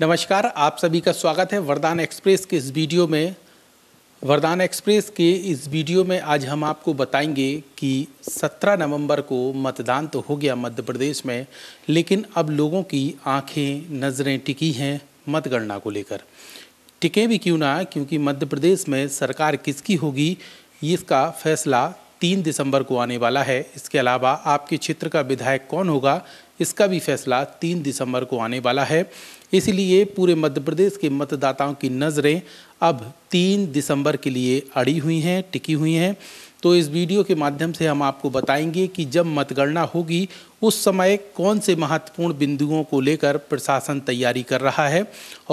नमस्कार आप सभी का स्वागत है वरदान एक्सप्रेस के इस वीडियो में वरदान एक्सप्रेस के इस वीडियो में आज हम आपको बताएंगे कि 17 नवंबर को मतदान तो हो गया मध्य प्रदेश में लेकिन अब लोगों की आंखें नज़रें टिकी हैं मतगणना को लेकर टिके भी क्यों ना क्योंकि मध्य प्रदेश में सरकार किसकी होगी इसका फैसला तीन दिसंबर को आने वाला है इसके अलावा आपके क्षेत्र का विधायक कौन होगा इसका भी फैसला तीन दिसंबर को आने वाला है इसलिए पूरे मध्य प्रदेश के मतदाताओं की नज़रें अब तीन दिसंबर के लिए अड़ी हुई हैं टिकी हुई हैं तो इस वीडियो के माध्यम से हम आपको बताएंगे कि जब मतगणना होगी उस समय कौन से महत्वपूर्ण बिंदुओं को लेकर प्रशासन तैयारी कर रहा है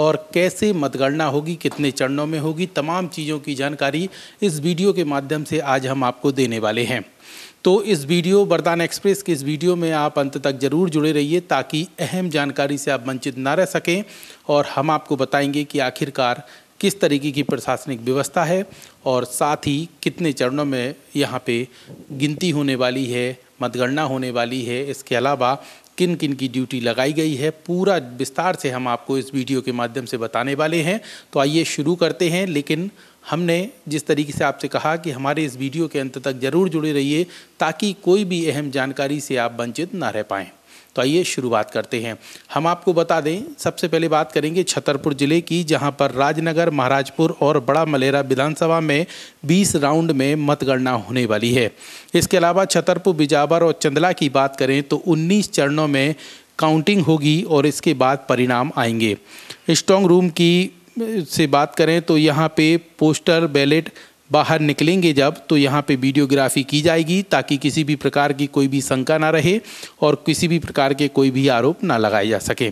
और कैसे मतगणना होगी कितने चरणों में होगी तमाम चीज़ों की जानकारी इस वीडियो के माध्यम से आज हम आपको देने वाले हैं तो इस वीडियो बरदान एक्सप्रेस के इस वीडियो में आप अंत तक ज़रूर जुड़े रहिए ताकि अहम जानकारी से आप वंचित ना रह सकें और हम आपको बताएंगे कि आखिरकार किस तरीके की प्रशासनिक व्यवस्था है और साथ ही कितने चरणों में यहाँ पे गिनती होने वाली है मतगणना होने वाली है इसके अलावा किन किन की ड्यूटी लगाई गई है पूरा विस्तार से हम आपको इस वीडियो के माध्यम से बताने वाले हैं तो आइए शुरू करते हैं लेकिन हमने जिस तरीके से आपसे कहा कि हमारे इस वीडियो के अंत तक जरूर जुड़े रहिए ताकि कोई भी अहम जानकारी से आप वंचित ना रह पाएँ तो आइए शुरुआत करते हैं हम आपको बता दें सबसे पहले बात करेंगे छतरपुर ज़िले की जहां पर राजनगर महाराजपुर और बड़ा मलेरा विधानसभा में 20 राउंड में मतगणना होने वाली है इसके अलावा छतरपुर बिजावर और चंदला की बात करें तो 19 चरणों में काउंटिंग होगी और इसके बाद परिणाम आएंगे स्ट्रॉन्ग रूम की से बात करें तो यहाँ पे पोस्टर बैलेट बाहर निकलेंगे जब तो यहाँ पे वीडियोग्राफी की जाएगी ताकि किसी भी प्रकार की कोई भी शंका ना रहे और किसी भी प्रकार के कोई भी आरोप ना लगाए जा सके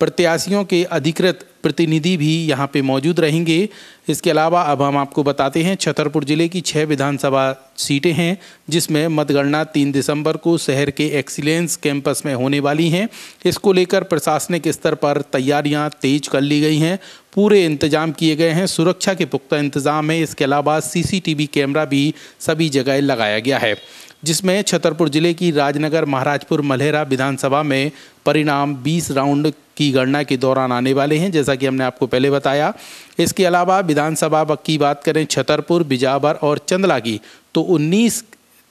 प्रत्याशियों के अधिकृत प्रतिनिधि भी यहां पे मौजूद रहेंगे इसके अलावा अब हम आपको बताते हैं छतरपुर ज़िले की छः विधानसभा सीटें हैं जिसमें मतगणना तीन दिसंबर को शहर के एक्सीलेंस कैंपस में होने वाली हैं इसको लेकर प्रशासनिक स्तर पर तैयारियां तेज कर ली गई हैं पूरे इंतजाम किए गए हैं सुरक्षा के पुख्ता इंतजाम है इसके अलावा सीसीटीवी कैमरा भी सभी जगह लगाया गया है जिसमें छतरपुर जिले की राजनगर महाराजपुर मल्हेरा विधानसभा में परिणाम 20 राउंड की गणना के दौरान आने वाले हैं जैसा कि हमने आपको पहले बताया इसके अलावा विधानसभा की बात करें छतरपुर बिजावर और चंदला की तो 19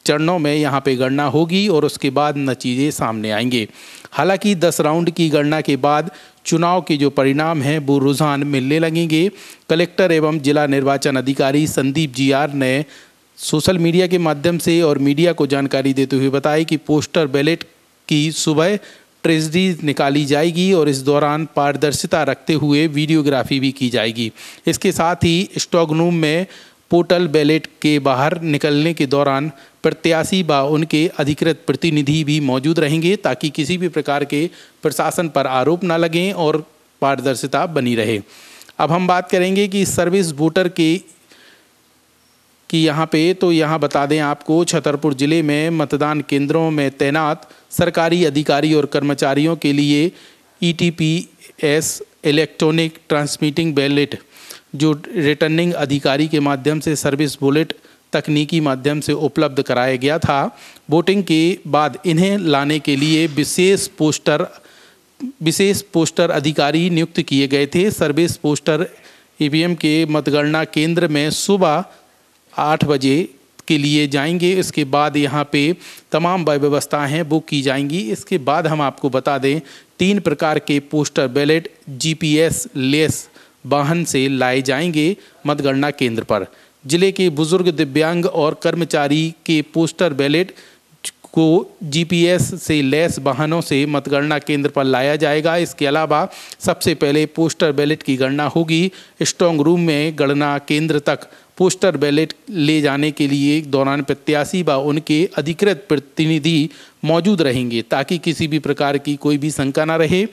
चरणों में यहाँ पे गणना होगी और उसके बाद नतीजे सामने आएंगे हालांकि 10 राउंड की गणना के बाद चुनाव के जो परिणाम हैं वो रुझान मिलने लगेंगे कलेक्टर एवं जिला निर्वाचन अधिकारी संदीप जी आर ने सोशल मीडिया के माध्यम से और मीडिया को जानकारी देते हुए बताया कि पोस्टर बैलेट की सुबह ट्रेजडी निकाली जाएगी और इस दौरान पारदर्शिता रखते हुए वीडियोग्राफी भी की जाएगी इसके साथ ही रूम में पोर्टल बैलेट के बाहर निकलने के दौरान प्रत्याशी व उनके अधिकृत प्रतिनिधि भी मौजूद रहेंगे ताकि किसी भी प्रकार के प्रशासन पर आरोप न लगें और पारदर्शिता बनी रहे अब हम बात करेंगे कि सर्विस वोटर के कि यहाँ पे तो यहाँ बता दें आपको छतरपुर ज़िले में मतदान केंद्रों में तैनात सरकारी अधिकारी और कर्मचारियों के लिए E T P S electronic transmitting ballot जो रिटर्निंग अधिकारी के माध्यम से सर्विस बुलेट तकनीकी माध्यम से उपलब्ध कराया गया था वोटिंग के बाद इन्हें लाने के लिए विशेष पोस्टर विशेष पोस्टर अधिकारी नियुक्त किए गए थे सर्विस पोस्टर ईवीएम के मतगणना केंद्र में सुबह आठ बजे के लिए जाएंगे इसके बाद यहाँ पे तमाम हैं बुक की जाएंगी इसके बाद हम आपको बता दें तीन प्रकार के पोस्टर बैलेट जीपीएस लेस वाहन से लाए जाएंगे मतगणना केंद्र पर जिले के बुजुर्ग दिव्यांग और कर्मचारी के पोस्टर बैलेट को जीपीएस से लैस वाहनों से मतगणना केंद्र पर लाया जाएगा इसके अलावा सबसे पहले पोस्टर बैलेट की गणना होगी स्ट्रॉन्ग रूम में गणना केंद्र तक पोस्टर बैलेट ले जाने के लिए दौरान प्रत्याशी व उनके अधिकृत प्रतिनिधि मौजूद रहेंगे ताकि किसी भी प्रकार की कोई भी शंका न रहे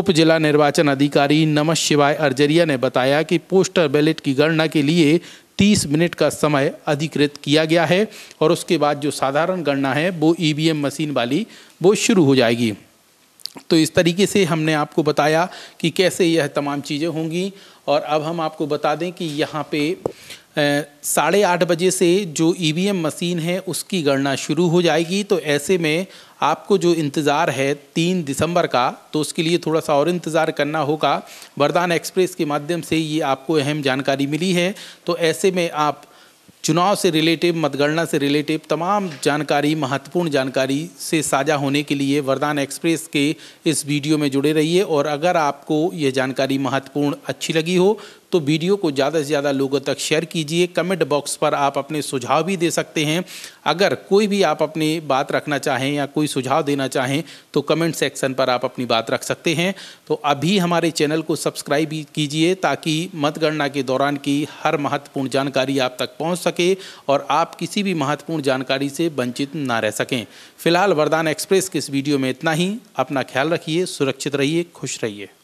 उप जिला निर्वाचन अधिकारी नमस् शिवाय अर्जरिया ने बताया कि पोस्टर बैलेट की गणना के लिए 30 मिनट का समय अधिकृत किया गया है और उसके बाद जो साधारण गणना है वो ई मशीन वाली वो शुरू हो जाएगी तो इस तरीके से हमने आपको बताया कि कैसे यह तमाम चीज़ें होंगी और अब हम आपको बता दें कि यहाँ पे साढ़े आठ बजे से जो ई e मशीन है उसकी गणना शुरू हो जाएगी तो ऐसे में आपको जो इंतज़ार है तीन दिसंबर का तो उसके लिए थोड़ा सा और इंतज़ार करना होगा वरदान एक्सप्रेस के माध्यम से ये आपको अहम जानकारी मिली है तो ऐसे में आप चुनाव से रिलेटिव मतगणना से रिलेटिव तमाम जानकारी महत्वपूर्ण जानकारी से साझा होने के लिए वरदान एक्सप्रेस के इस वीडियो में जुड़े रहिए और अगर आपको यह जानकारी महत्वपूर्ण अच्छी लगी हो तो वीडियो को ज़्यादा से ज़्यादा लोगों तक शेयर कीजिए कमेंट बॉक्स पर आप अपने सुझाव भी दे सकते हैं अगर कोई भी आप अपनी बात रखना चाहें या कोई सुझाव देना चाहें तो कमेंट सेक्शन पर आप अपनी बात रख सकते हैं तो अभी हमारे चैनल को सब्सक्राइब कीजिए ताकि मतगणना के दौरान की हर महत्वपूर्ण जानकारी आप तक पहुँच सके और आप किसी भी महत्वपूर्ण जानकारी से वंचित ना रह सकें फिलहाल वरदान एक्सप्रेस के इस वीडियो में इतना ही अपना ख्याल रखिए सुरक्षित रहिए खुश रहिए